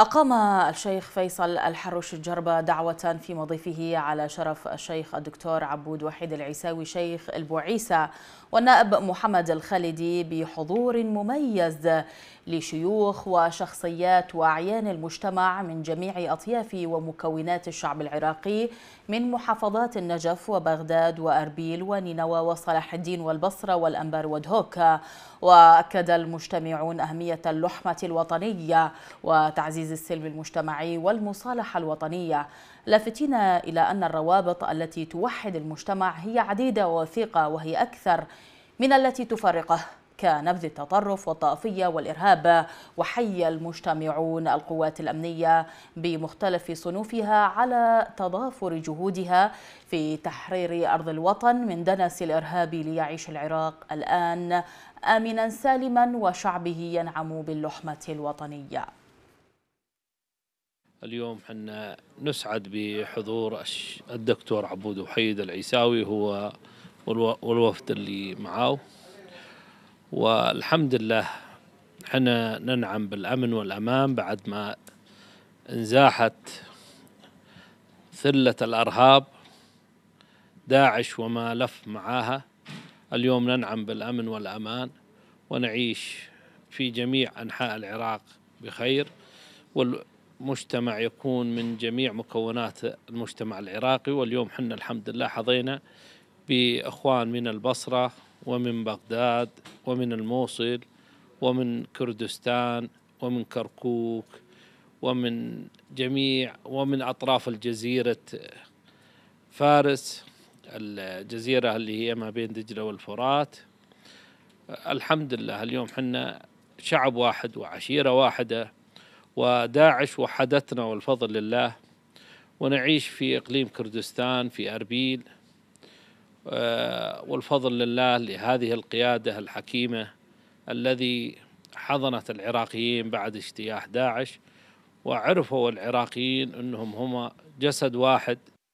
أقام الشيخ فيصل الحروش الجربة دعوة في مضيفه على شرف الشيخ الدكتور عبود وحيد العيساوي شيخ البوعيسى والنائب محمد الخالدي بحضور مميز لشيوخ وشخصيات وأعيان المجتمع من جميع أطياف ومكونات الشعب العراقي من محافظات النجف وبغداد وأربيل ونينوى وصلاح الدين والبصرة والأنبار ودهوك وأكد المجتمعون أهمية اللحمة الوطنية وتعزيز تعزيز السلم المجتمعي والمصالحة الوطنية لافتين إلى أن الروابط التي توحد المجتمع هي عديدة ووثيقة وهي أكثر من التي تفرقه كنبذ التطرف والطائفية والإرهاب وحي المجتمعون القوات الأمنية بمختلف صنوفها على تضافر جهودها في تحرير أرض الوطن من دنس الإرهاب ليعيش العراق الآن آمنا سالما وشعبه ينعم باللحمة الوطنية اليوم حنا نسعد بحضور الدكتور عبود وحيد العيساوي هو والوفد اللي معاه والحمد لله حنا ننعم بالأمن والأمان بعد ما انزاحت ثلة الأرهاب داعش وما لف معاها اليوم ننعم بالأمن والأمان ونعيش في جميع أنحاء العراق بخير وال مجتمع يكون من جميع مكونات المجتمع العراقي واليوم حنا الحمد لله حظينا بإخوان من البصرة ومن بغداد ومن الموصل ومن كردستان ومن كركوك ومن جميع ومن أطراف الجزيرة فارس الجزيرة اللي هي ما بين دجلة والفرات الحمد لله اليوم حنا شعب واحد وعشيرة واحدة وداعش وحدتنا والفضل لله ونعيش في إقليم كردستان في أربيل آه، والفضل لله لهذه القيادة الحكيمة الذي حضنت العراقيين بعد اجتياح داعش وعرفوا العراقيين أنهم هم جسد واحد